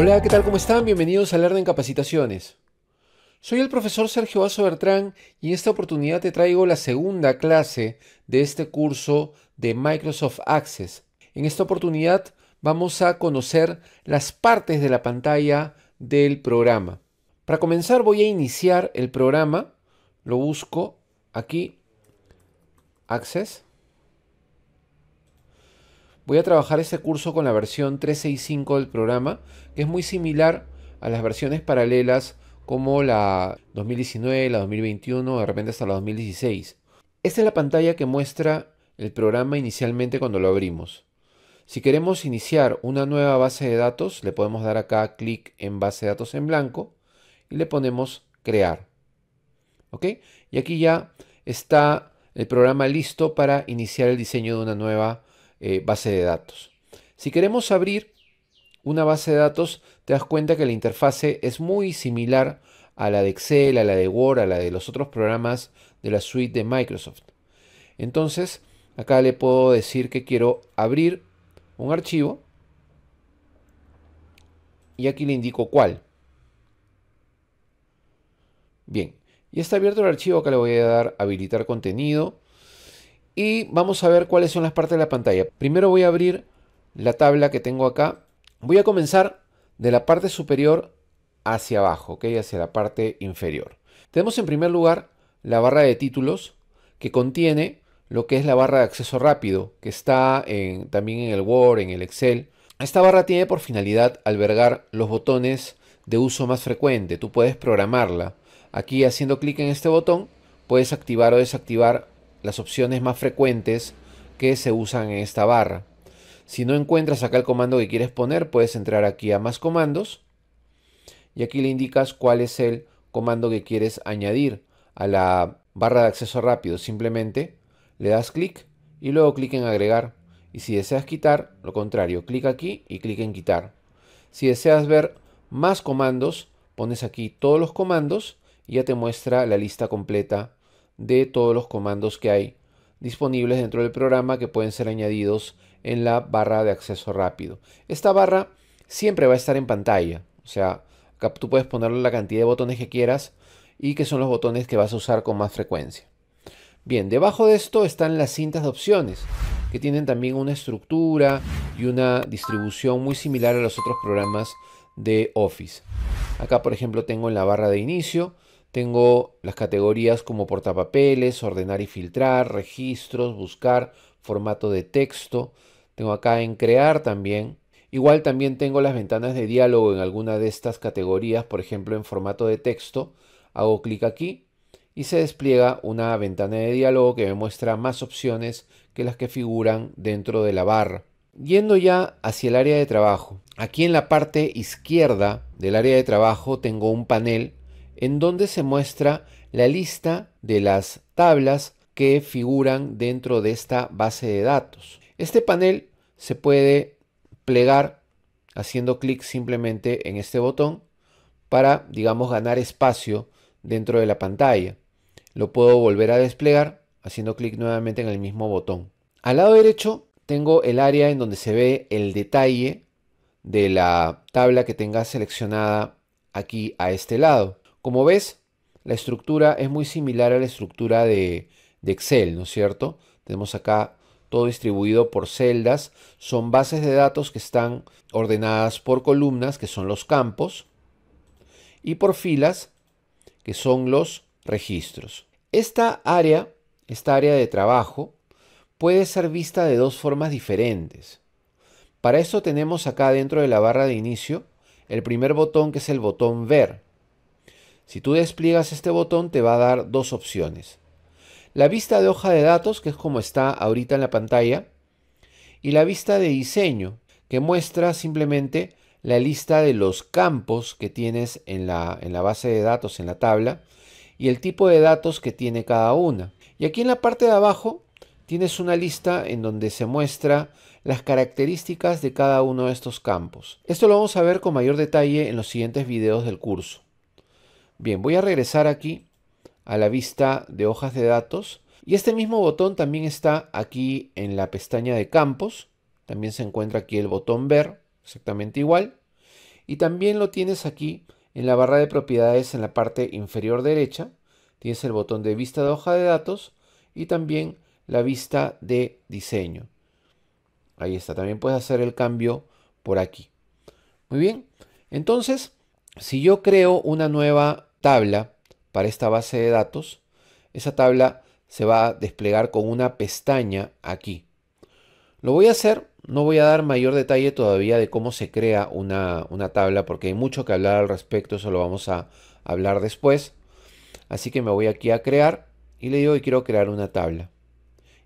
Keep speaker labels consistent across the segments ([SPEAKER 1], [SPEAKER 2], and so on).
[SPEAKER 1] Hola, ¿qué tal? ¿Cómo están? Bienvenidos a leer Capacitaciones. Soy el profesor Sergio Vaso Bertrán y en esta oportunidad te traigo la segunda clase de este curso de Microsoft Access. En esta oportunidad vamos a conocer las partes de la pantalla del programa. Para comenzar voy a iniciar el programa. Lo busco aquí. Access. Voy a trabajar este curso con la versión 365 del programa, que es muy similar a las versiones paralelas como la 2019, la 2021, de repente hasta la 2016. Esta es la pantalla que muestra el programa inicialmente cuando lo abrimos. Si queremos iniciar una nueva base de datos, le podemos dar acá clic en base de datos en blanco y le ponemos crear. ¿Ok? Y aquí ya está el programa listo para iniciar el diseño de una nueva eh, base de datos. Si queremos abrir una base de datos, te das cuenta que la interfase es muy similar a la de Excel, a la de Word, a la de los otros programas de la suite de Microsoft. Entonces, acá le puedo decir que quiero abrir un archivo y aquí le indico cuál. Bien, y está abierto el archivo, acá le voy a dar habilitar contenido y vamos a ver cuáles son las partes de la pantalla. Primero voy a abrir la tabla que tengo acá. Voy a comenzar de la parte superior hacia abajo, ¿ok? hacia la parte inferior. Tenemos en primer lugar la barra de títulos que contiene lo que es la barra de acceso rápido, que está en, también en el Word, en el Excel. Esta barra tiene por finalidad albergar los botones de uso más frecuente. Tú puedes programarla. Aquí haciendo clic en este botón puedes activar o desactivar las opciones más frecuentes que se usan en esta barra. Si no encuentras acá el comando que quieres poner, puedes entrar aquí a más comandos y aquí le indicas cuál es el comando que quieres añadir a la barra de acceso rápido. Simplemente le das clic y luego clic en agregar. Y si deseas quitar, lo contrario, clic aquí y clic en quitar. Si deseas ver más comandos, pones aquí todos los comandos y ya te muestra la lista completa de todos los comandos que hay disponibles dentro del programa que pueden ser añadidos en la barra de acceso rápido. Esta barra siempre va a estar en pantalla, o sea, acá tú puedes ponerle la cantidad de botones que quieras y que son los botones que vas a usar con más frecuencia. Bien, debajo de esto están las cintas de opciones, que tienen también una estructura y una distribución muy similar a los otros programas de Office. Acá, por ejemplo, tengo en la barra de inicio tengo las categorías como portapapeles, ordenar y filtrar, registros, buscar, formato de texto. Tengo acá en crear también. Igual también tengo las ventanas de diálogo en alguna de estas categorías, por ejemplo en formato de texto. Hago clic aquí y se despliega una ventana de diálogo que me muestra más opciones que las que figuran dentro de la barra. Yendo ya hacia el área de trabajo, aquí en la parte izquierda del área de trabajo tengo un panel en donde se muestra la lista de las tablas que figuran dentro de esta base de datos. Este panel se puede plegar haciendo clic simplemente en este botón para, digamos, ganar espacio dentro de la pantalla. Lo puedo volver a desplegar haciendo clic nuevamente en el mismo botón. Al lado derecho tengo el área en donde se ve el detalle de la tabla que tenga seleccionada aquí a este lado. Como ves, la estructura es muy similar a la estructura de, Excel, ¿no es cierto? Tenemos acá todo distribuido por celdas. Son bases de datos que están ordenadas por columnas, que son los campos, y por filas, que son los registros. Esta área, esta área de trabajo, puede ser vista de dos formas diferentes. Para esto tenemos acá dentro de la barra de inicio el primer botón que es el botón ver. Si tú despliegas este botón te va a dar dos opciones. La vista de hoja de datos, que es como está ahorita en la pantalla, y la vista de diseño, que muestra simplemente la lista de los campos que tienes en la, en la base de datos, en la tabla, y el tipo de datos que tiene cada una. Y aquí en la parte de abajo tienes una lista en donde se muestra las características de cada uno de estos campos. Esto lo vamos a ver con mayor detalle en los siguientes videos del curso. Bien, voy a regresar aquí a la vista de hojas de datos. Y este mismo botón también está aquí en la pestaña de campos. También se encuentra aquí el botón ver, exactamente igual. Y también lo tienes aquí en la barra de propiedades en la parte inferior derecha. Tienes el botón de vista de hoja de datos y también la vista de diseño. Ahí está, también puedes hacer el cambio por aquí. Muy bien, entonces si yo creo una nueva tabla para esta base de datos, esa tabla se va a desplegar con una pestaña aquí. Lo voy a hacer, no voy a dar mayor detalle todavía de cómo se crea una, una tabla porque hay mucho que hablar al respecto, eso lo vamos a hablar después. Así que me voy aquí a crear y le digo que quiero crear una tabla.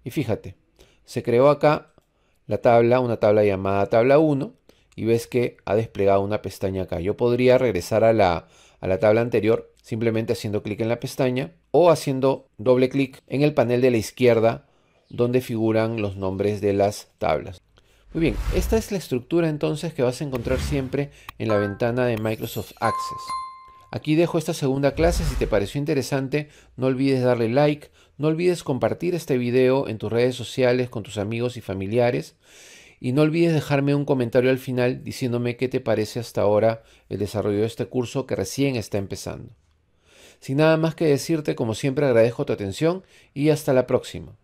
[SPEAKER 1] Y fíjate, se creó acá la tabla, una tabla llamada tabla 1 y ves que ha desplegado una pestaña acá. Yo podría regresar a la, a la tabla anterior simplemente haciendo clic en la pestaña o haciendo doble clic en el panel de la izquierda donde figuran los nombres de las tablas. Muy bien, esta es la estructura entonces que vas a encontrar siempre en la ventana de Microsoft Access. Aquí dejo esta segunda clase, si te pareció interesante no olvides darle like, no olvides compartir este video en tus redes sociales con tus amigos y familiares y no olvides dejarme un comentario al final diciéndome qué te parece hasta ahora el desarrollo de este curso que recién está empezando. Sin nada más que decirte, como siempre agradezco tu atención y hasta la próxima.